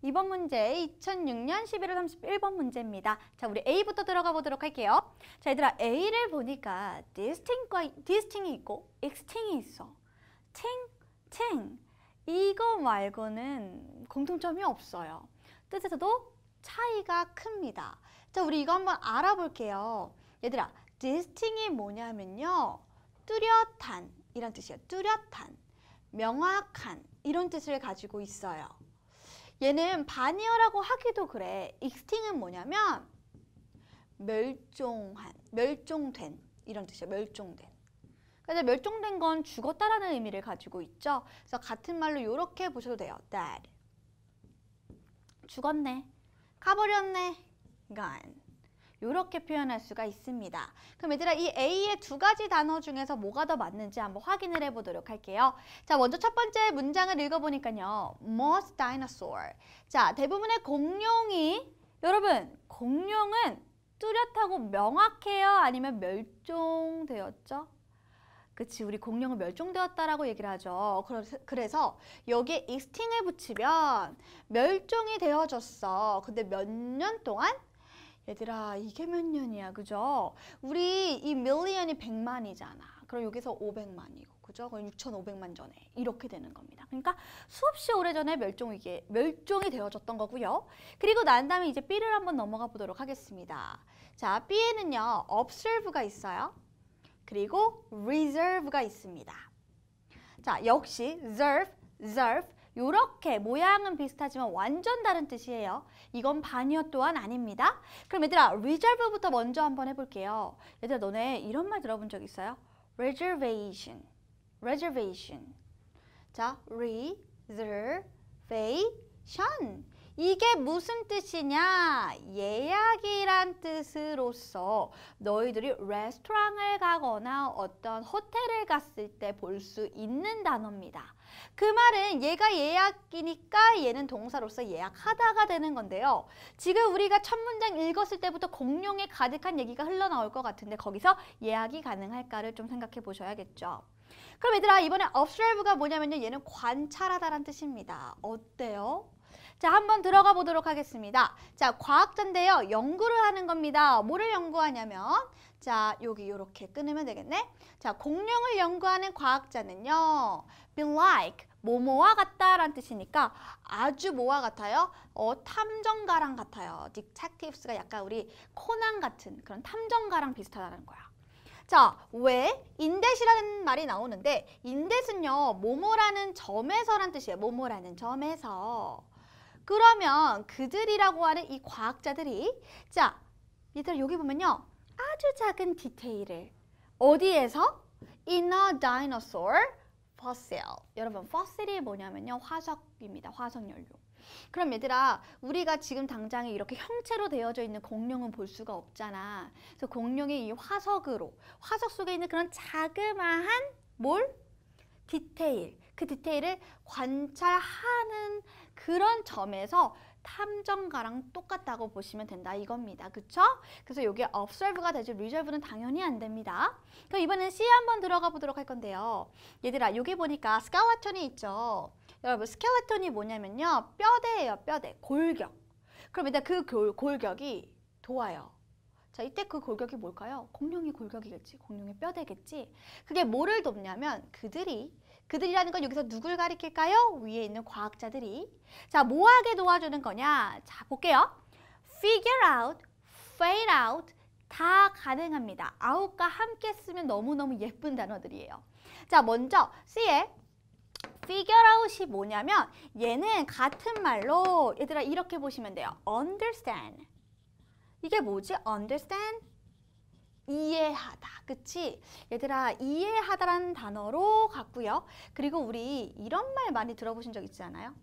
이번 문제 2006년 11월 31번 문제입니다. 자, 우리 A부터 들어가 보도록 할게요. 자, 얘들아 A를 보니까 disting과 disting이 있고 exting이 있어. ting, ting 이거 말고는 공통점이 없어요. 뜻에서도 차이가 큽니다. 자, 우리 이거 한번 알아볼게요. 얘들아, disting이 뭐냐면요. 뚜렷한 이런 뜻이에요. 뚜렷한, 명확한 이런 뜻을 가지고 있어요. 얘는 바니어라고 하기도 그래. 익스팅은 뭐냐면 멸종한, 멸종된 이런 뜻이야. 멸종된. 근데 멸종된 건 죽었다라는 의미를 가지고 있죠. 그래서 같은 말로 이렇게 보셔도 돼요. dead. 죽었네. 가버렸네. gone. 이렇게 표현할 수가 있습니다. 그럼 얘들아 이 A의 두 가지 단어 중에서 뭐가 더 맞는지 한번 확인을 해보도록 할게요. 자 먼저 첫 번째 문장을 읽어보니까요. Most dinosaur. 자 대부분의 공룡이 여러분 공룡은 뚜렷하고 명확해요? 아니면 멸종되었죠? 그치 우리 공룡은 멸종되었다라고 얘기를 하죠. 그래서 여기에 익스팅을 붙이면 멸종이 되어졌어. 근데 몇 년 동안 얘들아 이게 몇 년이야 그죠? 우리 이 밀리언이 100만이잖아. 그럼 여기서 500만이고 그죠? 그럼 6,500만 전에 이렇게 되는 겁니다. 그러니까 수없이 오래전에 멸종이 멸종이 되어졌던 거고요. 그리고 난 다음에 이제 B를 한번 넘어가 보도록 하겠습니다. 자, B에는요. observe가 있어요. 그리고 reserve가 있습니다. 자, 역시 serve, serve, 이렇게 모양은 비슷하지만 완전 다른 뜻이에요. 이건 반이어 또한 아닙니다. 그럼 얘들아 reserve부터 먼저 한번 해볼게요. 얘들아 너네 이런 말 들어본 적 있어요? reservation, reservation. 자, reservation. 이게 무슨 뜻이냐? 예약이란 뜻으로서 너희들이 레스토랑을 가거나 어떤 호텔을 갔을 때 볼 수 있는 단어입니다. 그 말은 얘가 예약이니까 얘는 동사로서 예약하다가 되는 건데요. 지금 우리가 첫 문장 읽었을 때부터 공룡에 가득한 얘기가 흘러나올 것 같은데 거기서 예약이 가능할까를 좀 생각해 보셔야겠죠. 그럼 얘들아 이번에 observe가 뭐냐면요. 얘는 관찰하다란 뜻입니다. 어때요? 자, 한번 들어가 보도록 하겠습니다. 자, 과학자인데요. 연구를 하는 겁니다. 뭐를 연구하냐면 자, 여기 이렇게 끊으면 되겠네. 자, 공룡을 연구하는 과학자는요. be like 뭐뭐와 같다라는 뜻이니까 아주 뭐와 같아요? 어, 탐정가랑 같아요. 디텍티브스가 약간 우리 코난 같은 그런 탐정가랑 비슷하다는 거야. 자, 왜 인댓이라는 말이 나오는데 인댓은요, 뭐뭐라는 점에서란 뜻이에요. 뭐뭐라는 점에서. 그러면 그들이라고 하는 이 과학자들이 자, 얘들 여기 보면요. 아주 작은 디테일을 어디에서? In a dinosaur fossil. 여러분, fossil이 뭐냐면요. 화석입니다. 화석 연료. 그럼 얘들아 우리가 지금 당장에 이렇게 형체로 되어져 있는 공룡은 볼 수가 없잖아. 그래서 공룡이 이 화석으로 화석 속에 있는 그런 자그마한 뭘? 디테일, 그 디테일을 관찰하는 그런 점에서 탐정가랑 똑같다고 보시면 된다 이겁니다. 그쵸? 그래서 이게 observe가 되지 reserve는 당연히 안 됩니다. 그럼 이번엔 C 한번 들어가 보도록 할 건데요. 얘들아 여기 보니까 skeleton이 있죠. 여러분 skeleton이 뭐냐면요. 뼈대예요 뼈대. 골격. 그럼 일단 그 골, 골격이 도와요. 자, 이때 그 골격이 뭘까요? 공룡이 골격이겠지. 공룡의 뼈대겠지. 그게 뭐를 돕냐면 그들이 그들이라는 건 여기서 누굴 가리킬까요? 위에 있는 과학자들이. 자, 뭐하게 도와주는 거냐? 자, 볼게요. figure out, fade out 다 가능합니다. out과 함께 쓰면 너무너무 예쁜 단어들이에요. 자, 먼저 C의 figure out이 뭐냐면 얘는 같은 말로 얘들아 이렇게 보시면 돼요. understand. 이게 뭐지? understand? 이해하다. 그치? 얘들아, 이해하다라는 단어로 갔고요. 그리고 우리 이런 말 많이 들어보신 적 있지 않아요?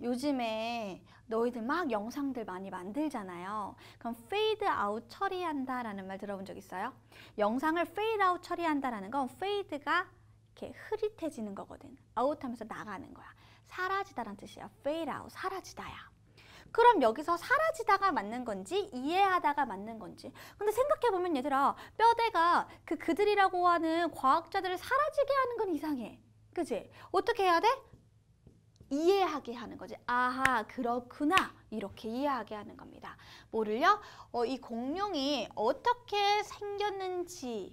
요즘에 너희들 막 영상들 많이 만들잖아요. 그럼 fade out 처리한다라는 말 들어본 적 있어요? 영상을 fade out 처리한다라는 건 fade가 이렇게 흐릿해지는 거거든. out 하면서 나가는 거야. 사라지다란 뜻이야. fade out, 사라지다야. 그럼 여기서 사라지다가 맞는 건지 이해하다가 맞는 건지 근데 생각해보면 얘들아 뼈대가 그 그들이라고 하는 과학자들을 사라지게 하는 건 이상해 그지 어떻게 해야 돼? 이해하게 하는 거지. 아하 그렇구나 이렇게 이해하게 하는 겁니다. 뭐를요? 어, 이 공룡이 어떻게 생겼는지를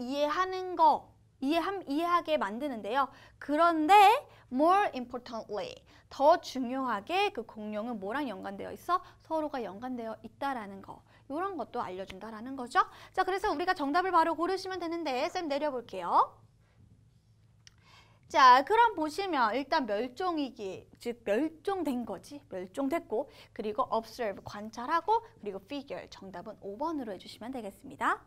이해하는 거 이해함, 이해하게 만드는데요. 그런데 more importantly 더 중요하게 그 공룡은 뭐랑 연관되어 있어? 서로가 연관되어 있다라는 거 이런 것도 알려준다라는 거죠. 자 그래서 우리가 정답을 바로 고르시면 되는데 쌤 내려볼게요. 자 그럼 보시면 일단 멸종이기 즉 멸종된 거지 멸종됐고 그리고 observe 관찰하고 그리고 figure 정답은 5번으로 해주시면 되겠습니다.